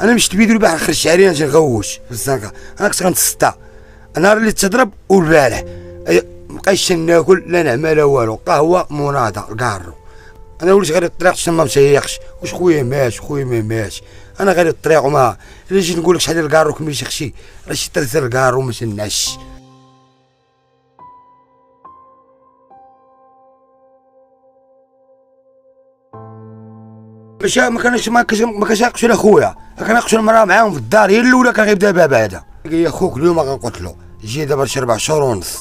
انا مشيت بيدي البارح اخر الشهرين اجي نغوش في الزنقه انا كنت غنتسطى انا اللي تضرب والبارح مبقيتش ناكل لا نعمه لا والو قهوه مناضه الكارو انا وليت غير الطريق حتى ما مشيخش واش خويا ماش خويا ما ماش انا غير الطريق وما الا جيت نقول لك شحال الكارو كمي خشي راه شي ترسل الكارو ما تنعش باش ما كانش ما كانش يقتل اخويا كان يقتل المراه معاهم في الدار هي الاولى كان غيبدا بها هذا قال لي اخوك اليوم غنقتلو جي دابا شي ربع شهور ونص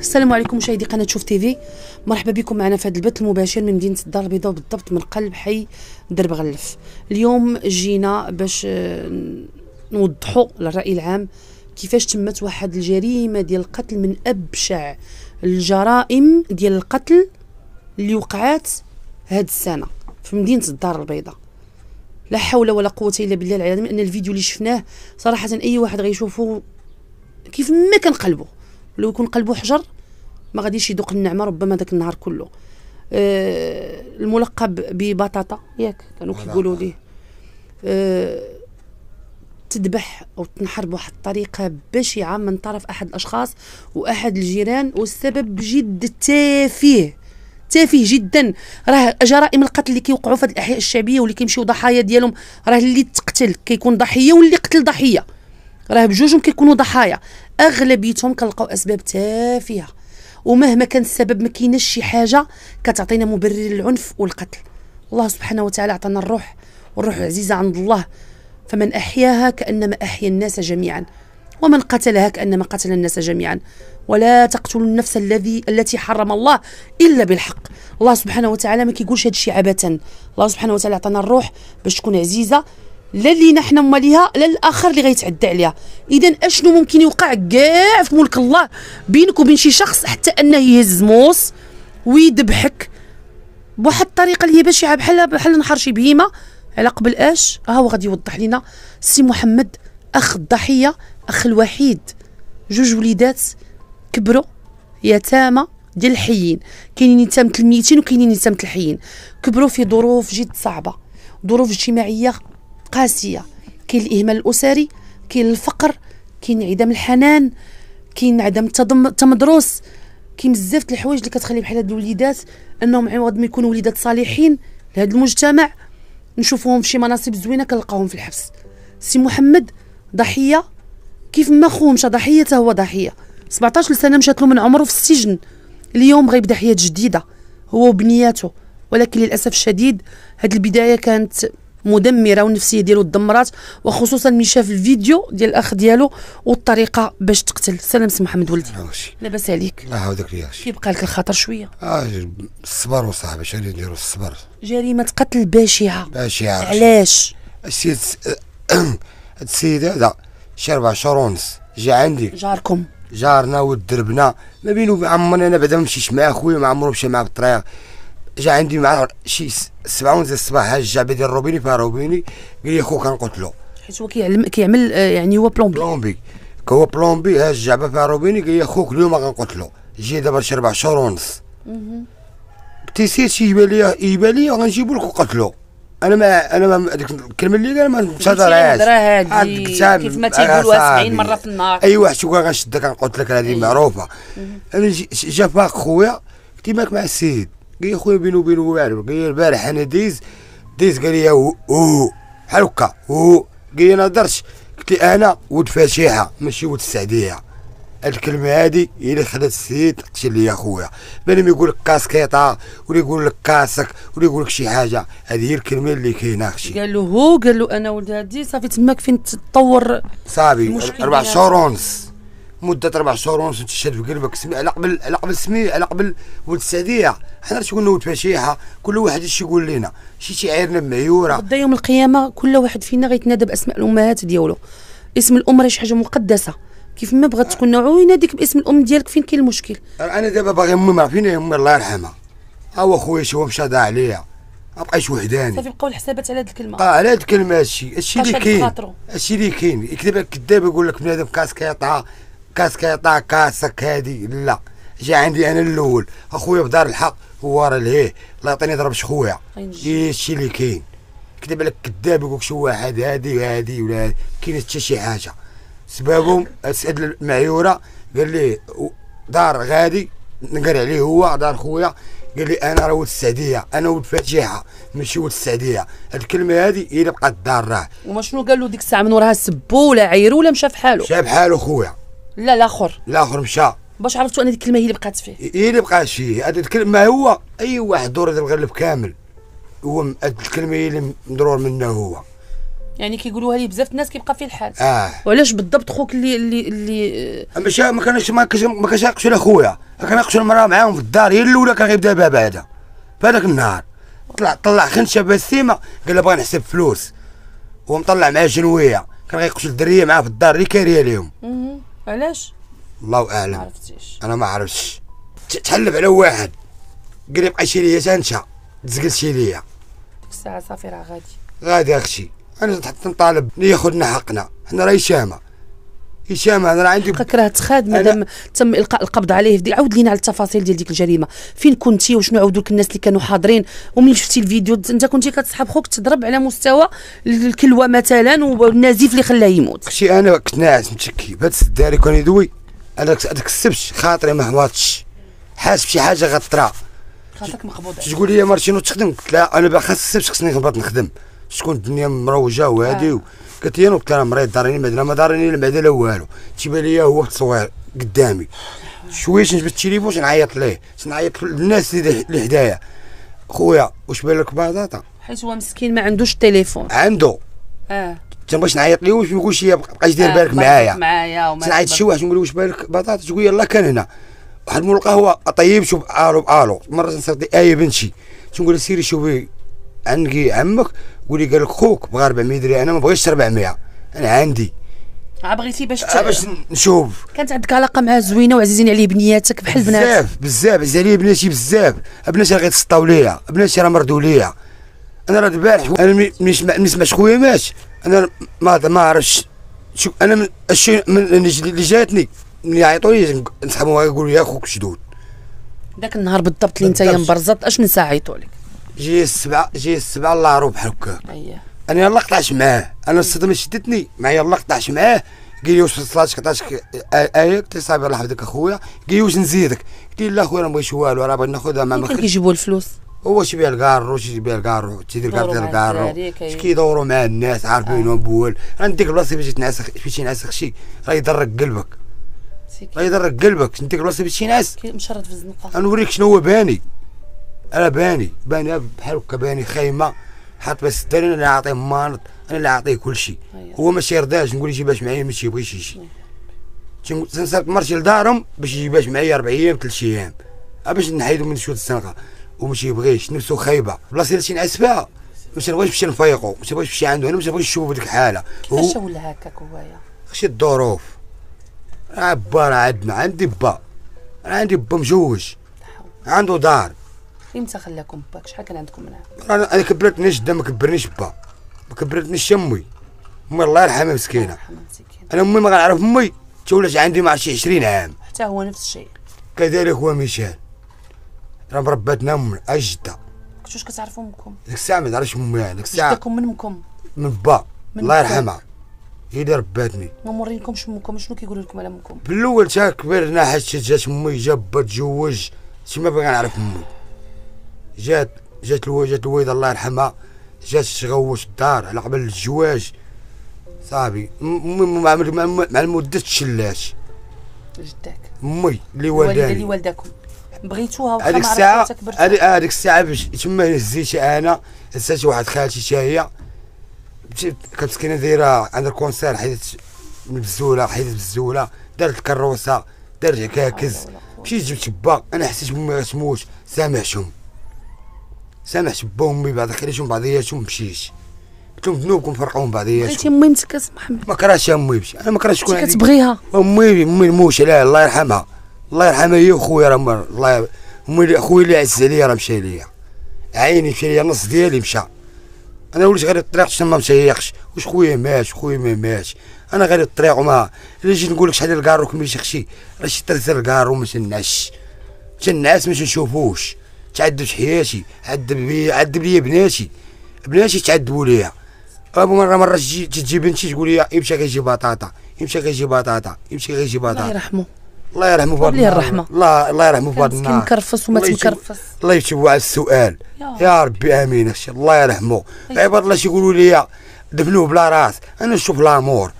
السلام عليكم مشاهدي قناه شوف تي في مرحبا بكم معنا في هذا البث المباشر من مدينه الدار البيضاء بالضبط من قلب حي درب غلف اليوم جينا باش آه، نوضحوا للراي العام كيفاش تمت واحد الجريمه ديال القتل من ابشع الجرائم ديال القتل اللي وقعات هاد السنه في مدينه الدار البيضاء لا حول ولا قوه الا بالله العظيم ان الفيديو اللي شفناه صراحه اي واحد غيشوفه كيف ما كنقلبو لو يكون قلبو حجر ما غاديش يذوق النعمه ربما داك النهار كله آه الملقب ببطاطا ياك كانوا كيقولوا ليه آه تذبح او تنحر بواحد الطريقه بشعه من طرف احد الاشخاص واحد الجيران والسبب جد تافه تافه جدا راه جرائم القتل اللي كيوقعوا في الاحياء الشعبيه واللي كيمشيو ضحايا ديالهم راه اللي تقتل كيكون ضحيه واللي قتل ضحيه راه بجوجهم كيكونوا ضحايا اغلبيتهم كنلقاو اسباب تافهه ومهما كان السبب ما كايناش شي حاجه كتعطينا مبرر للعنف والقتل الله سبحانه وتعالى عطانا الروح والروح عزيزه عند الله فمن أحياها كأنما أحيا الناس جميعا ومن قتلها كأنما قتل الناس جميعا ولا تقتلوا النفس الذي التي حرم الله الا بالحق الله سبحانه وتعالى ما كيقولش هذا الشيء عبثا الله سبحانه وتعالى عطانا الروح باش تكون عزيزه لا لينا حنا ماليها لا الاخر اللي غيتعدى عليها اذا اشنو ممكن يوقع كاع في ملك الله بينك وبين شي شخص حتى انه يهز موس ويذبحك بواحد الطريقه اللي هي باش بحال بحال نحر شي بهيمه على قبل اش ها هو غادي يوضح لنا سي محمد اخ الضحيه اخ الوحيد جوج وليدات كبروا يتامى ديال الحيين كاينين يتام الميتين وكاينين يتام الحيين كبروا في ظروف جد صعبه ظروف اجتماعيه قاسيه كاين الاهمال الاسري كاين الفقر كاين عدم الحنان كاين عدم التمدرس كاين بزاف د الحوايج اللي كتخلي بحال هاد الوليدات انهم عوض ما يكونوا وليدات صالحين لهذا المجتمع نشوفوهم في شي مناصب زوينه كنلقاهم في الحبس سي محمد ضحيه كيف ما خوه مشى ضحيه حتى هو ضحيه 17 سنه مشات له من عمره في السجن اليوم غيبدا حياه جديده هو وبنياته ولكن للاسف الشديد هاد البدايه كانت مدمره والنفسيه ديالو تدمرات وخصوصا من شاف الفيديو ديال الاخ ديالو والطريقه باش تقتل سلام سي محمد ولدي لاباس عليك الله يعاودك يا اخي كيبقى لك الخطر شويه اه الصبر وصاحبي اش غادي نديرو الصبر جريمه قتل بشعه بشعه علاش السيد هاد السيد هذا شي اربع شهور ونص جا عندي جاركم جارنا ولد دربنا ما بينو عمرنا انا بعدا ما مشيتش معاه خويا ما عمرو مشى معاه بالطريق جا عندي مع شي سبعة ونص الصباح هاج الجعبه ديال روبيني فيها روبيني قال لي خوك كنقتلو حيت هو كيعلم كيعمل آه، يعني هو بلومبي بلومبي هو بلومبي هاج الجعبه فيها روبيني قال لي خوك اليوم غنقتلو جي دابا شي ربع شهور ونص تيسير شي يبان لي يبان لي غنجيبو لك وقتلو انا ما انا ما ديك الكلمه اللي قال ما مشهدرهاش كيف ما تيقولوها 70 آه، مره في النهار اي واحد شكون غنشدك غنقتلك هذه معروفه انا جا فاق خويا كنت ماك مع السيد قال خويا بيني وبينه والو قال لي البارح انا ديز ديز قال لي اوه بحال هكا اوه قال لي ما نهضرش قلت لي انا ولد فاشيحة ماشي ولد السعديه هاد الكلمه هادي هي اللي خلات السيد تقتل لي خويا بلا ما يقول لك كاسكيطه ولا يقول لك كاسك ولا يقول لك شي حاجه هذه هي الكلمه اللي كاينه خشي قال له هو قال له انا ولد هادي صافي تماك فين تطور صافي اربع شهور ونص مده اربع شهور ونص تشهد في قلبك سمي على قبل على قبل سمي على قبل ولد سديع حنا راه قلنا ولد فشيحه كل واحد اش يقول لنا شي تيعايرنا بمعيوره غدا يوم القيامه كل واحد فينا غيتنادى باسماء الامهات ديالو اسم الام راه شي حاجه مقدسه كيف ما بغات تكون نوعو يناديك باسم الام ديالك فين كاين المشكل انا دابا باغي امي ما عرفيني امي الله يرحمها ها هو خويا شو مشى ضاع عليا ما بقيتش وحداني صافي بقاو الحسابات على هاد الكلمه اه على هاد الكلمه هادشي هادشي اللي كاين هادشي اللي كاين يكذب لك كذاب يقول لك بنادم كاس كيطعى كاس كاسك هادي لا جا عندي انا الاول اخويا بدار الحق هو راه لهيه الله يعطيني شخويا خويا طيب. إيه هادشي اللي كاين كذب عليك كذاب يقولك شي واحد هادي هادي ولا كاين حتى شي حاجه سبابهم اسعد المعيوره قال لي دار غادي نقر عليه هو دار خويا قال لي انا راه ولد السعديه انا ولد فاتحه ماشي ولد السعديه هاد الكلمه هادي هي اللي بقات دار راه وما شنو قال له ديك الساعه من وراها سبو ولا عيروا ولا مشى في حاله مشى بحاله خويا لا الاخر الاخر مشى باش عرفتوا ان الكلمه هي اللي بقات فيه هي اللي بقات فيه هذه الكلمه هو اي واحد دور هذا المغرب كامل هو الكلمه هي اللي مضرور منه هو يعني كيقولوها ليه بزاف الناس كيبقى فيه الحال اه وعلاش بالضبط خوك اللي اللي اللي ماشي ما كانش ما كانش ما كانش يناقشوا خويا كان يناقشوا المراه معاهم في الدار هي الاولى كان غيبدا بها بعدا في هذاك النهار طلع طلع خنشه بسيمه قال لها بغا نحسب فلوس ومطلع معاه جنويه كان غيقتل الدريه معاه في الدار اللي كاريه ليهم علاش الله اعلم ما عرفتيش انا ما عرفتش تحلب على واحد قريب قشي ليا تانشا تزقل شي ليا ديك الساعه صافي راه غادي غادي اختي انا نحط نطالب ياخذنا حقنا حنا راهي شامه هشام انا عندي حقك تخاد مادام تم القاء القبض عليه دي عاود لينا على التفاصيل ديال ديك الجريمه فين كنتي وشنو عاودوا لك الناس اللي كانوا حاضرين وملي شفتي الفيديو انت كنتي كتصحاب خوك تضرب على مستوى الكلوه مثلا والنزيف اللي خلاه يموت شي انا كنت ناعس متشكي بات الداري كان يدوي انا هذاك السبت خاطري ما حواطش حاس بشي حاجه غطرا خاطرك مقبوض تقول لي مارشينو تخدم قلت لا انا باغي خاص السبت خصني نهبط نخدم شكون الدنيا مروجه وهادي آه. قلت لي انا مريض دارني المعدنه ما دارني لا والو تيبان لي هو التصوير قدامي شويش نجبد التليفون نعيط ليه نعيط للناس اللي حدايا خويا واش بان لك بطاطا حيت هو مسكين ما عندوش تليفون عنده اه تما باش نعيط ليه واش يقول شي بقاش دير آه، بالك معايا معايا نعيط شي واحد نقول له واش لك بطاطا تقول يلاه كان هنا واحد مول القهوه اطيب شوف الو الو مره نصيفط اي بنتي تنقول سيري شوفي عندي عمك واللي قال لك خوك بغى 400 درهم انا ما بغيتش 400 انا عندي بغيتي باش باش نشوف كانت عندك علاقه معاه زوينه وعزيزين عليه بنياتك بحال بنات بزاف بزاف عزيز علي بناتي بزاف بناتي راه غيتسطاو ليا بناتي راه مردوا ليا انا راه البارح انا ملي سمعت خويا مات انا ما ما عرفتش شوف انا الشيء اللي جاتني ملي عيطوا لي نسحبوا يقولوا يا خوك شدود ذاك النهار بالضبط اللي انت مبرزط اش ساعه عيطوا لك جي السبعه جي السبعه الله ربح هكاك اييه انا يلا قطعش معاه انا الصدمه شدتني مع يلا قطعش معاه قال لي واش وصلتش قطعتك ايه قلت له صافي الله يحفظك اخويا قال لي واش نزيدك قلت له لا اخويا ما بغيتش والو راه بغيت ناخذها مع ممكن يجيبوا الفلوس هو شبيه الكارو شي شبيه الكارو تيدير كارت ديال الكارو اش كيدوروا مع الناس عارفينهم آه. بول راه نديك البلاصه باش تنعس باش تنعس خشي راه يضرك قلبك راه يضرك قلبك نديك البلاصه باش تنعس مشرد في الزنقه غنوريك شنو هو باني انا باني باني بحال هكا باني خايمه حاط بس انا اللي عاطيه مانط انا اللي عاطيه كل شيء أيوة. هو ما يرضاش نقول يجي باش معايا ما تيبغيش يجي أيوة. تنسالت مرتي لدارهم باش يجي باش معايا اربع ايام ثلاث ايام أه باش نحيدو من شويه السنقه وما تيبغيش نفسه خايبه بلاصه اللي تنعس فيها ما تنبغيش نمشي نفيقو ما تنبغيش نمشي عنده انا ما تنبغيش نشوفو بديك الحاله كيفاش ولا هكاك هوايا خشي الظروف عبار عندنا عندي با عندي با مجوج عنده دار فين امتى خلاكم باك شحال كان عندكم من عام انا انا كبرت جده ما كبرنيش با ما كبرتنيش امي امي الله يرحمها مسكينه انا امي ما كنعرف امي تولات عندي مع شي 20 عام حتى هو نفس الشيء كذلك هو ميشيل راه مرباتنا من اجده كنتوش كتعرفوا امكم ديك الساعه ما نعرفش امي ديك الساعه جدكم من امكم من با الله يرحمها هي اللي رباتني ما مورينكمش امكم شنو كيقولوا لكم على امكم بالاول تا كبرنا حيت جات امي جابت تزوج تما بقى نعرف امي جات جات الو جات الوالده الله يرحمها جات تغوش الدار على قبل الزواج صافي ما مع المده تشلاش جداك امي اللي والداني اللي والدكم بغيتوها وخا هذيك الساعه هذيك الساعه باش تما هزيت انا هزيت واحد خالتي حتى هي كانت مسكينه دايره عند الكونسير حيت مبزوله حيت حيدت بزوله دارت الكروسه دارت عكاكز مشيت جبت با انا حسيت بامي غتموت سامحتهم سامع شبهم من بعض خليتهم بعضياتهم مشيش قلت لهم ذنوبكم فرقوهم بعضياتهم بغيتي امي انت كتسمح ما كرهتش امي بشي انا ما كرهتش شكون كتبغيها امي امي الموش عليها الله يرحمها الله يرحمها هي وخويا راه الله امي خويا اللي عز عليا راه مشى ليا عيني مشى ليا نص ديالي مشى انا وليت غير الطريق حتى ما مشيخش واش خويا ماش خويا ما ماش انا غير الطريق وما الا جيت نقول لك شحال الكار وكمل شي خشي راه شي ترسل الكار وما تنعش تنعس ما تنشوفوش تعذبت حياتي عذب بي عذب لي بناتي بناتي تعذبوا ليا ابو مره مره تجي بنتي تقول لي يمشي كيجي بطاطا يمشي كيجي بطاطا يمشي كيجي بطاطا الله يرحمه الله يرحمه بعد الله الرحمه الله الله يرحمه بعد النار مكرفس وما تمكرفس الله يتوب على السؤال يا, يا ربي امين الله يرحمه عباد طيب. طيب، الله يقولوا لي دفنوه بلا راس انا نشوف لامور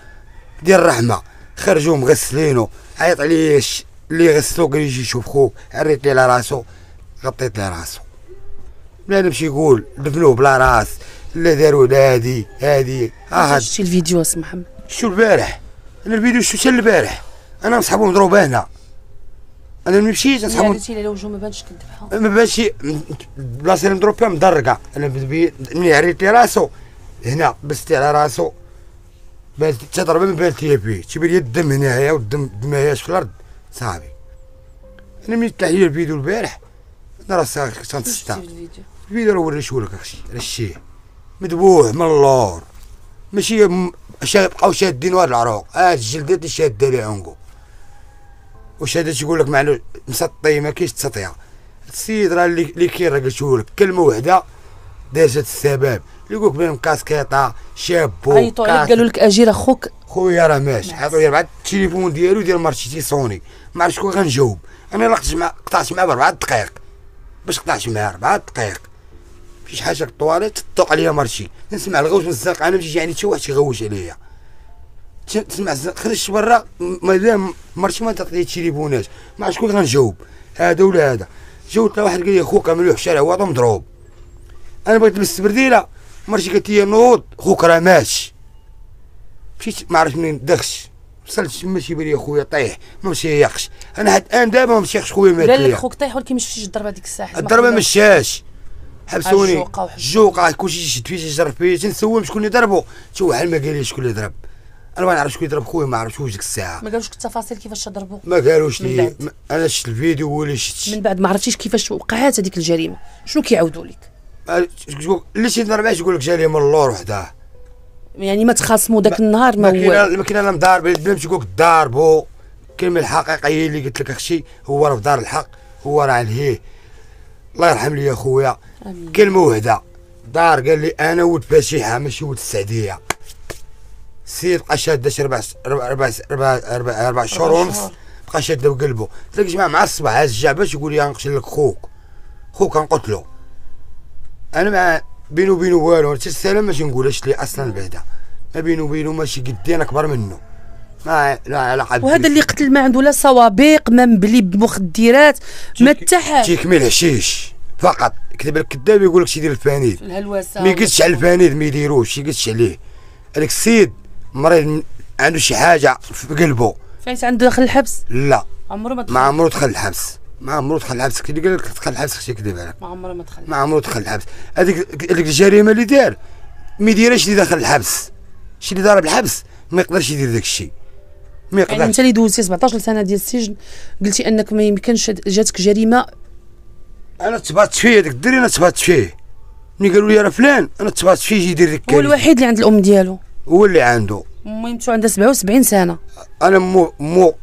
ديال الرحمه خرجوه مغسلينه عيط عليه اللي غسلو قال يجي يشوف خوك عريت ليه على راسو غطيت له راسه لا نمشي يقول دفنوه بلا راس لا داروا لا هادي هادي اه شتي الفيديو اسمح محمد شو البارح انا الفيديو شفته البارح انا وصحابو مضروبه هنا انا ملي مشيت نصحابو قلتي لي وجهو ما بانش كنذبحها ما بانش البلاصه اللي مضروب فيها مدرقه انا ملي عريت راسو هنا بستي على راسو بانت تضرب ما بانت لي فيه تيبان لي الدم هنايا والدم هياش في الارض صاحبي انا ملي تحيا الفيديو البارح راسك تنتستا الفيديو راه وريته لك اخشي رشيه مدبوح من اللور ماشي بقاو شادين واد العروق هاد آه، الجلدات اللي شاده ليه عنقو واش هذا تيقول لك معلو مسطي ما كاينش تسطيه السيد راه اللي كاين راه قلتو لك كلمه وحده دازت السبب اللي يقولك بين كاسكيطه شابو عيطوا عليك قالوا لك اجير اخوك خويا راه ماشي عيطوا لي بعد التليفون ديالو ديال مارشيتي سوني ما عرفتش شكون غنجاوب انا لقيت مع قطعت معاه بربع دقائق باش قطعت معاه ربعة دقائق في شي حاجه الطواليت طوق يعني عليا مارشي نسمع الغوش من الزنقه انا ماشي يعني حتى واحد يغوش عليا تسمع خرجت برا مادام مرشي ما تعطيني التليفونات مع شكون غنجاوب هذا ولا هذا جاوبت واحد قال لي خوك ملوح شارع واضح مضروب انا بغيت نلبس برديله مرشي قالت لي نوض خوك راه مات مشيت ما عرفت منين دخش وصلت تما شي بالي خويا طيح ما مشيقش انا حتى الان دابا ما مشيخش خويا مات قال لك خوك طيح ولكن ما شفتيش الضربه ديك الساعه الضربه ما شاش حبسوني الجوقه كلشي شد فيه جرب فيه تنسولهم شكون اللي ضربو شو واحد ما قال لي شكون اللي ضرب انا ما نعرف شكون اللي ضرب خويا ما عرفتش ديك الساعه ما قالوش التفاصيل كيفاش ضربو ما قالوش لي انا شفت الفيديو ولا شفت من بعد ما عرفتيش كيفاش وقعات هذيك الجريمه شنو كيعاودوا لك أه، اللي شي ضرب علاش يقول لك من اللور وحده يعني ما تخاصموا ذاك النهار ما هو ما كاين لا مضارب بلا يقول لك ضاربو الكلمه الحقيقيه اللي قلت لك اخشي هو راه في دار الحق هو راه عليه الله يرحم لي اخويا كلمه وحده دار قال لي انا ولد فاشيحه ماشي ولد السعديه سير بقى شاد داش ربع ربع ربع ربع شهور ونص بقى شاد بقلبه تلاقي جماعه مع الصباح عاز الجاع باش يقول لي غنقتل لك خوك خوك غنقتلو انا مع بينو بينو والو حتى السلام ماشي نقولهاش لي اصلا بعدا ما بينو بينو ماشي قدي انا كبر منه ما لا علاقه حد وهذا اللي قتل ما عنده لا سوابق ما مبلي بمخدرات ما حتى حاجه تيكمي الحشيش فقط كتب لك كذاب يقول لك شي دير الفانيد الهلوسه ما يقدش على الفانيد ما يديروش يقدش عليه هذاك السيد مريض عنده شي حاجه في قلبه فايت عنده دخل الحبس لا عمره ما دخل ما عمره دخل الحبس ما عمره دخل الحبس كي قال لك دخل الحبس شي كذب عليك ما عمره ما دخل ما عمره دخل الحبس هذيك هذيك الجريمه اللي دار ما يديرهاش اللي داخل الحبس شي اللي دار بالحبس ما يقدرش يدير داك الشيء ما يعني انت اللي دوزتي 17 سنه ديال السجن قلتي انك ما يمكنش جاتك جريمه انا تبعت فيه هذاك الدري انا تبعت فيه ملي قالوا لي راه فلان انا تبعت فيه يجي يدير هو الوحيد اللي عند الام ديالو هو اللي عنده مهمته عندها 77 سنه انا مو مو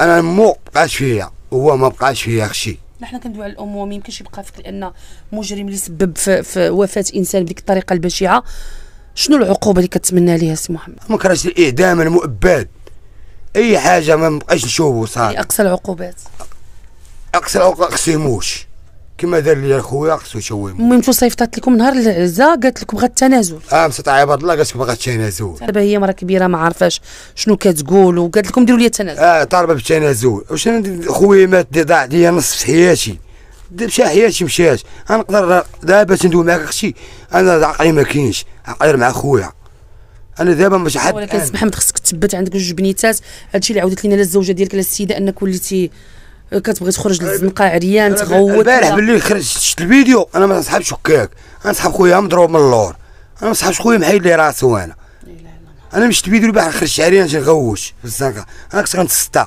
انا مو بقاش فيا هو ما بقاش فيا خشي نحن كندوي على الام وما يمكنش يبقى فيك لان مجرم اللي سبب في, في وفاه انسان بديك الطريقه البشعه شنو العقوبه اللي كتمنى ليها سي محمد ما كرهتش الاعدام المؤبد اي حاجه ما نبقاش نشوفه صار اقصى العقوبات اقصى العقوبات اقسموش كما دار لي خويا خصو يشوي المهم شو صيفطات لكم نهار العزا قالت لكم بغات التنازل اه مسات عباد الله قالت لك بغات التنازل دابا هي مرا كبيره ما عارفاش شنو كتقول وقالت لكم ديروا لي التنازل اه طالبه بالتنازل واش انا خويا مات ضاع ليا نصف حياتي مشى حياتي مشات انا نقدر دابا تندوي معاك اختي انا عقلي ما كاينش عقلي مع خويا انا دابا مش حد ولكن سي محمد خصك تثبت عندك جوج بنيتات هادشي اللي عاودت لينا لا الزوجه ديالك لا السيده انك وليتي آه، كتبغي تخرج طيب. للزنقه عريان تغوت البارح باللي خرجت شفت الفيديو انا ما صحابش هكاك انا صحاب خويا مضروب من اللور انا ما صحابش خويا محيد لي راسو انا انا مشيت الفيديو البارح خرجت عريان جا نغوش في الزنقه انا كنت غنتسطى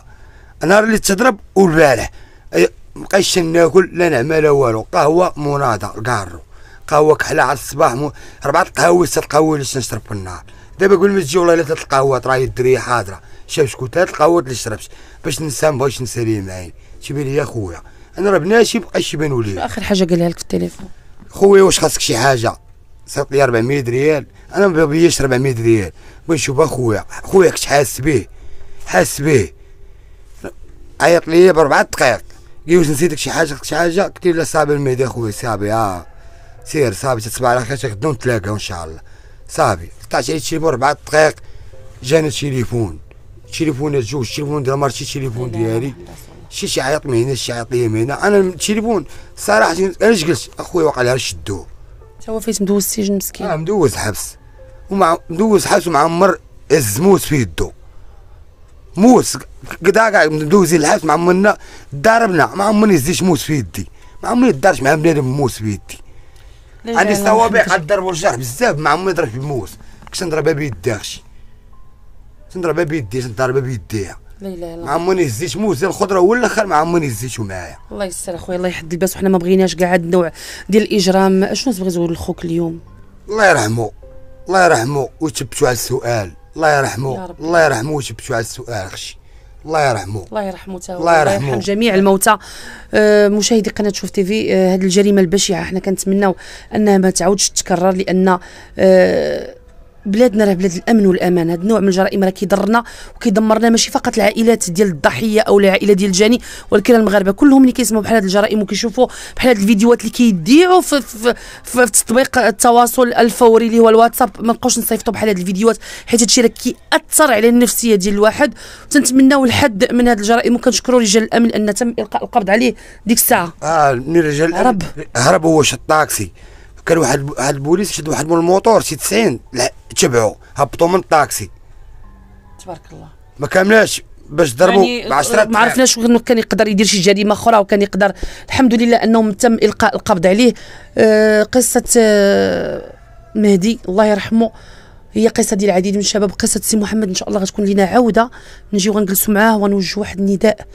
النهار اللي تضرب والبارح مبقيتش ناكل لا نعمه لا والو قهوه مناضه كارو قهوه كحله على الصباح اربعه القهوه سته ست قهوه اللي نشرب في النهار دابا قول ما تجي والله الا القهوات راهي الدريه حاضره شاف شكون تات القهوات اللي شربت باش ننسى ما بغيتش ليه معايا تيبان لي خويا انا راه بناشي شي يبانوا لي اخر حاجه قالها لك في التليفون خويا واش خاصك شي حاجه صيفط لي 400 ريال انا ما بغيش 400 ريال بغيت نشوف اخويا خويا كنت حاسس به حاسس به عيط لي بربع دقائق قلت واش نسيتك شي حاجه شي حاجه قلت له لا المهدي اخويا صابي اه سير صابي تصبح على خير تخدم نتلاقاو ان شاء الله صافي 16 تيبو ربع دقائق جاني تليفون تليفون الزوج تليفون ديال مرتي تليفون ديالي شي شي عيط من هنا شي عيط لي من هنا انا التليفون صراحه انا قلت اخويا وقع لها شدوه هو فايت مدوز السجن مسكين اه مدوز حبس ومع مدوز حبس ومعمر هز موس في يدو موس كدا كاع مدوزين الحبس عمرنا ضربنا ما عمرني هزيت موس في يدي ما عمرني دارت مع بنادم موس في يدي عندي صوابع قد ضرب الجرح بزاف ما عمرني ضربت بموس كنضربها بيدي كنت تنضربها بيدي تنضربها بيديها لا اله الا مع عمرني هزيت موز الخضره هو الاخر مع عمرني هزيته معايا الله يستر اخويا الله يحد الباس وحنا ما بغيناش كاع هذا النوع ديال الاجرام اشنو تبغي تقول لخوك اليوم الله يرحمه الله يرحمه وتبتو على السؤال الله يرحمه الله يرحمه وتبتو على السؤال اخشي الله يرحمه الله يرحمه تا الله يرحمه يرحم جميع الموتى مشاهدي قناه شوف تيفي هذه الجريمه البشعه حنا كنتمناو انها ما تعاودش تتكرر لان آه بلادنا راه بلاد الامن والامان هذا النوع من الجرائم راه كيضرنا وكيدمرنا ماشي فقط العائلات ديال الضحيه او العائله ديال الجاني ولكن المغاربه كلهم اللي كيسمعوا بحال هاد الجرائم وكيشوفوا بحال هاد الفيديوهات اللي كيديعوا في, في, في, في تطبيق التواصل الفوري اللي هو الواتساب ما نبقاوش نصيفطوا بحال هاد الفيديوهات حيت هادشي راه كيأثر على النفسيه ديال الواحد تنتمناو الحد من هاد الجرائم وكنشكروا رجال الامن ان تم القاء القبض عليه ديك الساعه اه من رجال الامن هرب هرب هو شد الطاكسي كان واحد واحد البوليس شد واحد من الموتور شي 90 تبعو هبطوا من الطاكسي تبارك الله ما كاملاش باش ضربوا يعني ب 10 ما عرفناش كان يقدر يدير شي جريمه اخرى وكان يقدر الحمد لله انهم تم القاء القبض عليه آه قصه آه مهدي الله يرحمه هي قصه ديال العديد من الشباب قصه سي محمد ان شاء الله غتكون لنا عوده نجيو غنجلسوا معاه ونوجه واحد النداء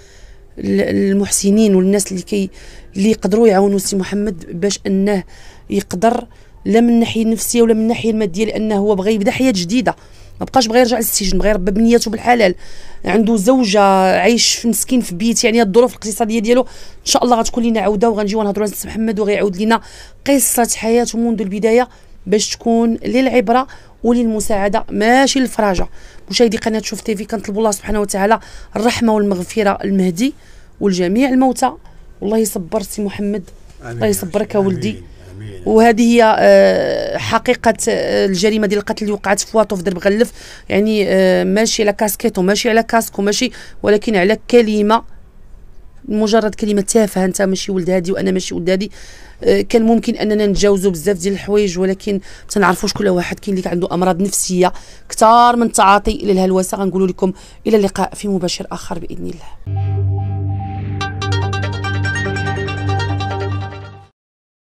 للمحسنين والناس اللي كي اللي يقدروا يعاونوا سي محمد باش انه يقدر لا من الناحيه النفسيه ولا من الناحيه الماديه لانه هو بغى يبدا حياه جديده ما بقاش بغى يرجع للسجن بغى يربى بنياته بالحلال عنده زوجه عايش في مسكين في بيت يعني الظروف الاقتصاديه ديالو ان شاء الله غتكون لينا عوده وغنجيو نهضروا على محمد وغيعاود لينا قصه حياته منذ البدايه باش تكون للعبره وللمساعده ماشي للفراجه مشاهدي قناه شوف تيفي كنطلبوا الله سبحانه وتعالى الرحمه والمغفره المهدي والجميع الموتى والله يصبر سي محمد الله يصبرك يا ولدي وهذه هي آه، حقيقه آه، الجريمه ديال القتل اللي وقعت في واطو في درب غلف يعني آه، ماشي على كاسكيت وماشي على كاسك وماشي ولكن على كلمه مجرد كلمه تافهه انت ماشي ولد هادي وانا ماشي ولد هادي كان ممكن اننا نتجاوزوا بزاف ديال الحوايج ولكن ما تنعرفوش كل واحد كاين اللي عنده امراض نفسيه كثار من التعاطي الى الهلوسه غنقولوا لكم الى اللقاء في مباشر اخر باذن الله